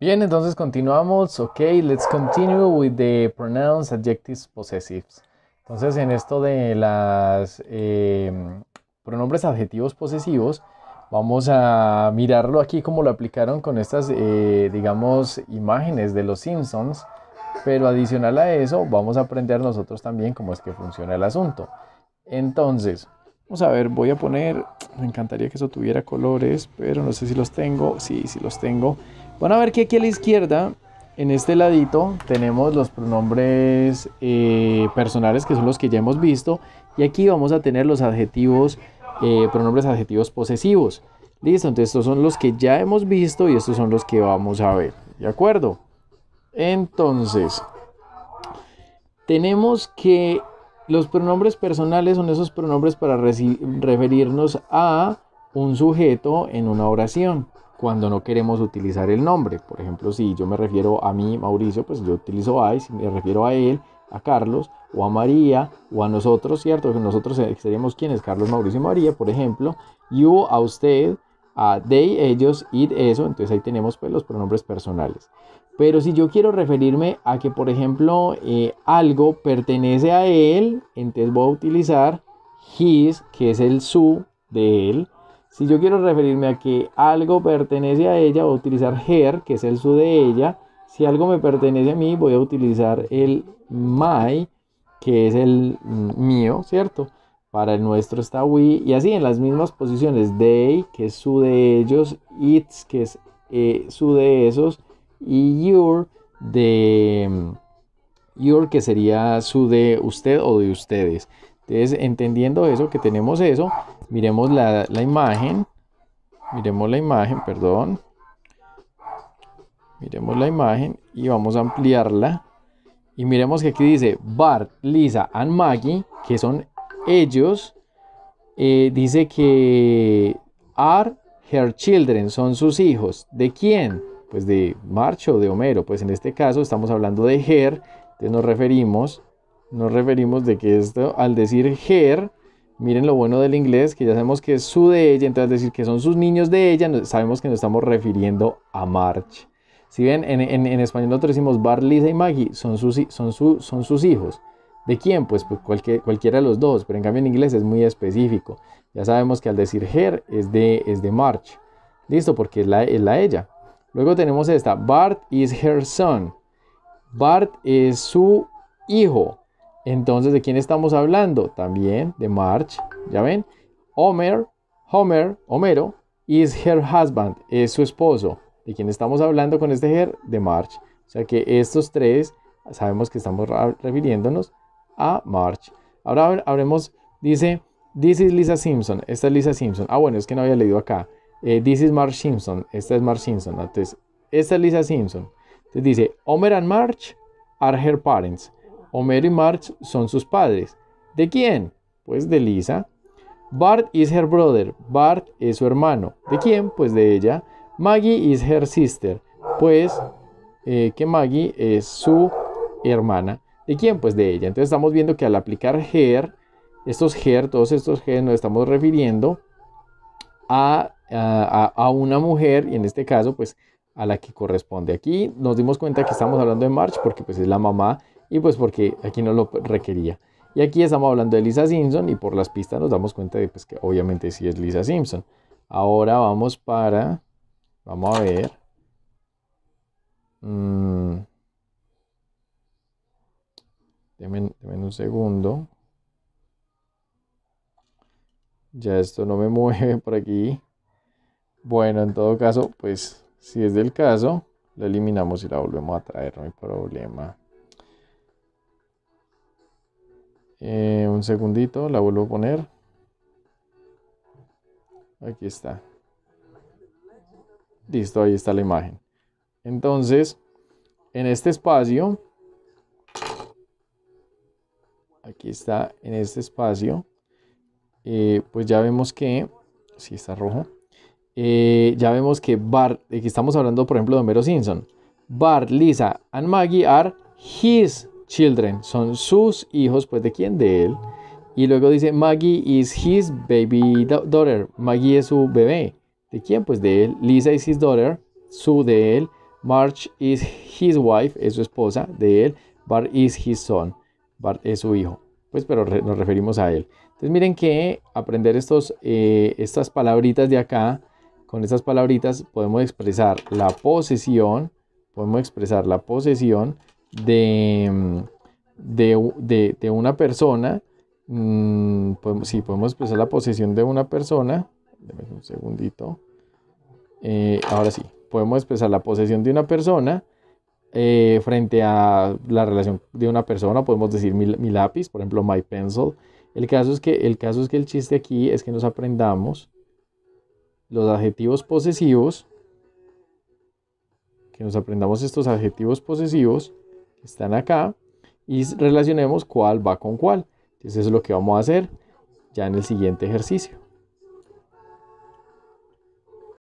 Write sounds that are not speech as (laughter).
Bien, entonces continuamos. Ok, let's continue with the pronouns, adjectives, possessives. Entonces, en esto de las em, pronombres adjetivos posesivos, vamos a mirarlo aquí como lo aplicaron con estas, eh, digamos, imágenes de los Simpsons. Pero adicional a eso, vamos a aprender nosotros también cómo es que funciona el asunto. Entonces, vamos a ver, voy a poner, (tsk) me encantaría que eso tuviera colores, pero no sé si los tengo. Sí, sí los tengo. Van a ver que aquí a la izquierda, en este ladito, tenemos los pronombres eh, personales, que son los que ya hemos visto. Y aquí vamos a tener los adjetivos, eh, pronombres adjetivos posesivos. Listo, entonces estos son los que ya hemos visto y estos son los que vamos a ver. ¿De acuerdo? Entonces, tenemos que los pronombres personales son esos pronombres para referirnos a un sujeto en una oración cuando no queremos utilizar el nombre. Por ejemplo, si yo me refiero a mí, Mauricio, pues yo utilizo I, si me refiero a él, a Carlos o a María o a nosotros, ¿cierto? Que nosotros seríamos quienes, Carlos, Mauricio y María, por ejemplo, you, a usted, a they, ellos, it, eso, entonces ahí tenemos pues los pronombres personales. Pero si yo quiero referirme a que, por ejemplo, eh, algo pertenece a él, entonces voy a utilizar his, que es el su de él, si yo quiero referirme a que algo pertenece a ella, voy a utilizar her, que es el su de ella. Si algo me pertenece a mí, voy a utilizar el my, que es el mío, ¿cierto? Para el nuestro está we. Y así en las mismas posiciones. They, que es su de ellos. It's, que es eh, su de esos. Y your, de mm, your, que sería su de usted o de ustedes. Entonces, entendiendo eso, que tenemos eso, miremos la, imagen. Miremos la imagen, perdón. Miremos la imagen y vamos a ampliarla. Y miremos que aquí dice Bart, Lisa and Maggie, que son ellos. Eh, dice que are her children, son sus hijos. ¿De quién? Pues de Marcho, de Homero. Pues en este caso estamos hablando de her, entonces nos referimos nos referimos de que esto, al decir her, miren lo bueno del inglés, que ya sabemos que es su de ella, entonces decir que son sus niños de ella, sabemos que nos estamos refiriendo a March. Si ven, en, español nosotros decimos Bart, Lisa y Maggie, son sus, son, son sus hijos. ¿De quién? Pues, pues cualquiera de los dos, pero en cambio en inglés es muy específico. Ya sabemos que al decir her es de, es de March. Listo, porque la, es la ella. Luego tenemos esta, Bart is her son. Bart es su hijo. Entonces, ¿de quién estamos hablando? También de March, ¿ya ven? Homer, Homer, Homero, is her husband, es su esposo. ¿De quién estamos hablando con este her? De March. O sea que estos tres sabemos que estamos refiriéndonos a March. Ahora habremos, dice, this is Lisa Simpson, esta es Lisa Simpson. Ah, bueno, es que no había leído acá. Eh, this is March Simpson, esta es March Simpson. Entonces, esta es Lisa Simpson. Entonces dice, Homer and March are her parents. Homero y March son sus padres. ¿De quién? Pues de Lisa. Bart is her brother. Bart es su hermano. ¿De quién? Pues de ella. Maggie is her sister. Pues eh, que Maggie es su hermana. ¿De quién? Pues de ella. Entonces estamos viendo que al aplicar her, estos her, todos estos her, nos estamos refiriendo a, a una mujer y en este caso, pues a la que corresponde. Aquí nos dimos cuenta que estamos hablando de March porque pues es la mamá y pues porque aquí no lo requería. Y aquí estamos hablando de Lisa Simpson y por las pistas nos damos cuenta de pues, que obviamente sí es Lisa Simpson. Ahora vamos para, vamos a ver. Mm. un segundo. Ya esto no me (laughs) mueve por aquí. Bueno, en todo caso, pues si es del caso, la eliminamos y la volvemos a traer, no hay problema. Eh, un segundito, la vuelvo a poner. Aquí está. Listo, ahí está la imagen. Entonces, en este espacio, aquí está, en este espacio, eh, pues ya vemos que, si está rojo, eh, ya vemos que Bar, aquí estamos hablando por ejemplo de Homero Simpson, Bar, Lisa and Maggie are his children, son sus hijos, pues de quién? De él. Y luego dice, Maggie is his baby daughter. Maggie es su bebé. ¿De quién? Pues de él. Lisa is his daughter, su de él. March is his wife, es su esposa, de él. Bart is his son, Bart es su hijo. Pues pero nos referimos a él. Entonces miren que aprender estos, eh, estas palabritas de acá, con estas palabritas podemos expresar la posesión, podemos expresar la posesión, de, una persona, mm, si, podemos, podemos expresar la posesión de una persona, un segundito, eh, ahora sí, podemos expresar la posesión de una persona eh, frente a la relación de una persona, podemos decir mi, lápiz, por ejemplo, my pencil. El caso, es que, el caso es que el chiste aquí es que nos aprendamos los adjetivos posesivos, que nos aprendamos estos adjetivos posesivos están acá y relacionemos cuál va con cuál. Entonces eso es lo que vamos a hacer ya en el siguiente ejercicio.